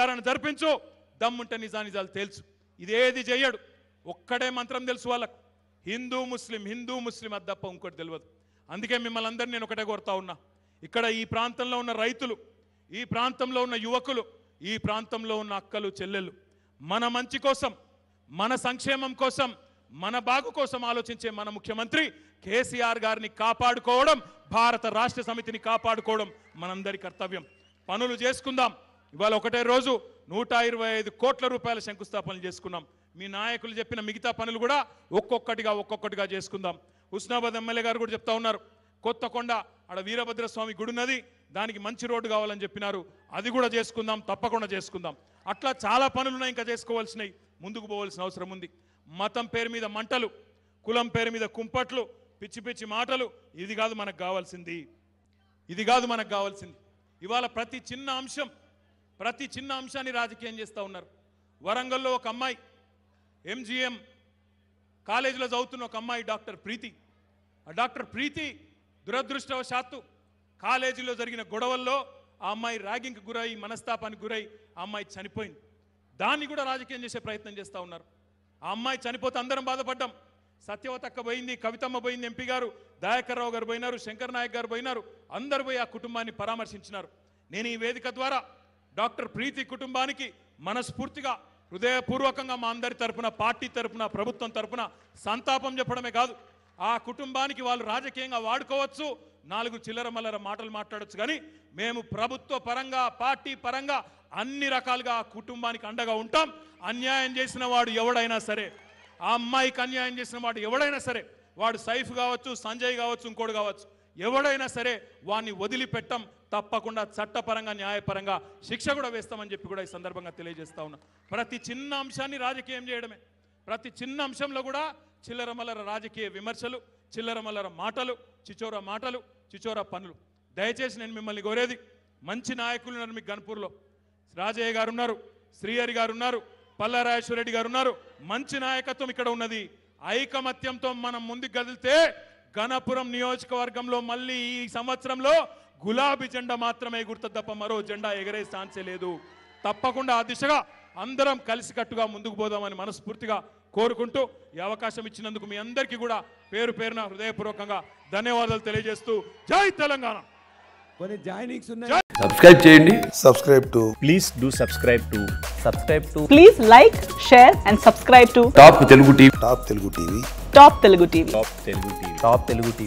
విచారణ జరిపించు దమ్ముంటే నిజానిజాలు తెలుసు ఇదేది చేయడు ఒక్కడే మంత్రం తెలుసు వాళ్ళకు హిందూ ముస్లిం హిందూ ముస్లిం అది తప్ప ఇంకోటి తెలియదు అందుకే మిమ్మల్ని అందరినీ నేను ఒకటే కోరుతా ఉన్నా ఇక్కడ ఈ ప్రాంతంలో ఉన్న రైతులు ఈ ప్రాంతంలో ఉన్న యువకులు ఈ ప్రాంతంలో ఉన్న అక్కలు చెల్లెలు మన మంచి కోసం మన సంక్షేమం కోసం మన బాగు కోసం ఆలోచించే మన ముఖ్యమంత్రి కేసీఆర్ గారిని కాపాడుకోవడం భారత రాష్ట్ర సమితిని కాపాడుకోవడం మనందరి కర్తవ్యం పనులు చేసుకుందాం ఇవాళ ఒకటే రోజు నూట ఇరవై ఐదు కోట్ల రూపాయల శంకుస్థాపనలు చేసుకున్నాం మీ నాయకులు చెప్పిన మిగతా పనులు కూడా ఒక్కొక్కటిగా ఒక్కొక్కటిగా చేసుకుందాం హుస్నాబాద్ ఎమ్మెల్యే గారు కూడా చెప్తా ఉన్నారు కొత్త కొండ ఆడ వీరభద్రస్వామి గుడి ఉన్నది దానికి మంచి రోడ్డు కావాలని చెప్పినారు అది కూడా చేసుకుందాం తప్పకుండా చేసుకుందాం అట్లా చాలా పనులున్నాయి ఇంకా చేసుకోవాల్సినవి ముందుకు పోవాల్సిన అవసరం ఉంది మతం పేరు మీద మంటలు కులం పేరు మీద కుంపట్లు పిచ్చి పిచ్చి మాటలు ఇది కాదు మనకు కావాల్సింది ఇది కాదు మనకు కావాల్సింది ఇవాళ ప్రతి చిన్న అంశం ప్రతి చిన్న అంశాన్ని రాజకీయం చేస్తూ ఉన్నారు వరంగల్లో ఒక అమ్మాయి ఎంజిఎం కాలేజీలో చదువుతున్న ఒక అమ్మాయి డాక్టర్ ప్రీతి ఆ డాక్టర్ ప్రీతి దురదృష్టవశాత్తు కాలేజీలో జరిగిన గొడవల్లో ఆ అమ్మాయి ర్యాగింగ్కి గురై మనస్తాపానికి గురై ఆ అమ్మాయి చనిపోయింది దాన్ని కూడా రాజకీయం చేసే ప్రయత్నం చేస్తూ ఉన్నారు ఆ అమ్మాయి చనిపోతే అందరం బాధపడ్డాం సత్యవతక్క పోయింది కవితమ్మ పోయింది ఎంపీ గారు దయాకర్రావు గారు పోయినారు శంకర్ నాయక్ గారు పోయినారు అందరు పోయి ఆ కుటుంబాన్ని పరామర్శించినారు నేను ఈ వేదిక ద్వారా డాక్టర్ ప్రీతి కుటుంబానికి మనస్ఫూర్తిగా హృదయపూర్వకంగా మా అందరి తరపున పార్టీ తరపున ప్రభుత్వం తరపున సంతాపం చెప్పడమే కాదు ఆ కుటుంబానికి వాళ్ళు రాజకీయంగా వాడుకోవచ్చు నాలుగు చిల్లర మల్లర మాటలు మాట్లాడచ్చు కానీ మేము ప్రభుత్వ పరంగా పార్టీ పరంగా అన్ని రకాలుగా ఆ కుటుంబానికి అండగా ఉంటాం అన్యాయం చేసిన వాడు ఎవడైనా సరే ఆ అమ్మాయికి అన్యాయం చేసిన వాడు ఎవడైనా సరే వాడు సైఫ్ కావచ్చు సంజయ్ కావచ్చు ఇంకోడు కావచ్చు ఎవడైనా సరే వాడిని వదిలిపెట్టం తప్పకుండా చట్టపరంగా న్యాయపరంగా శిక్ష కూడా వేస్తామని చెప్పి కూడా ఈ సందర్భంగా తెలియజేస్తా ఉన్నా ప్రతి చిన్న అంశాన్ని రాజకీయం చేయడమే ప్రతి చిన్న అంశంలో కూడా చిల్లరమల్లర రాజకీయ విమర్శలు చిల్లరమల్లర మాటలు చిచోర మాటలు చిచోర పనులు దయచేసి నేను మిమ్మల్ని కోరేది మంచి నాయకులు ఉన్నారు మీకు గన్పూర్లో రాజయ్య గారు ఉన్నారు శ్రీహరి గారు ఉన్నారు పల్లరాజేశ్వరరెడ్డి గారు ఉన్నారు మంచి నాయకత్వం ఇక్కడ ఉన్నది ఐకమత్యంతో మనం ముందుకు కదిలితే గణపురం నియోజకవర్గంలో మళ్ళీ ఈ సంవత్సరంలో గులాబీ జెండా మాత్రమే గుర్తు తప్ప మరో జెండా ఎగరే ఛాన్సే లేదు తప్పకుండా ఆ దిశగా అందరం కలిసికట్టుగా ముందుకు పోదామని మనస్ఫూర్తిగా కోరుకుంటూ ఈ అవకాశం ఇచ్చినందుకు మీ అందరికీ కూడా పేరు పేరున హృదయపూర్వకంగా ధన్యవాదాలు తెలియజేస్తూ జై తెలంగాణ కొన్ని జాయినింగ్స్ ఉన్నాయి సబ్స్క్రైబ్ చేయండి subscribe to please do subscribe to subscribe to please like share and subscribe to top Telugu TV top Telugu TV top Telugu TV top Telugu TV top Telugu TV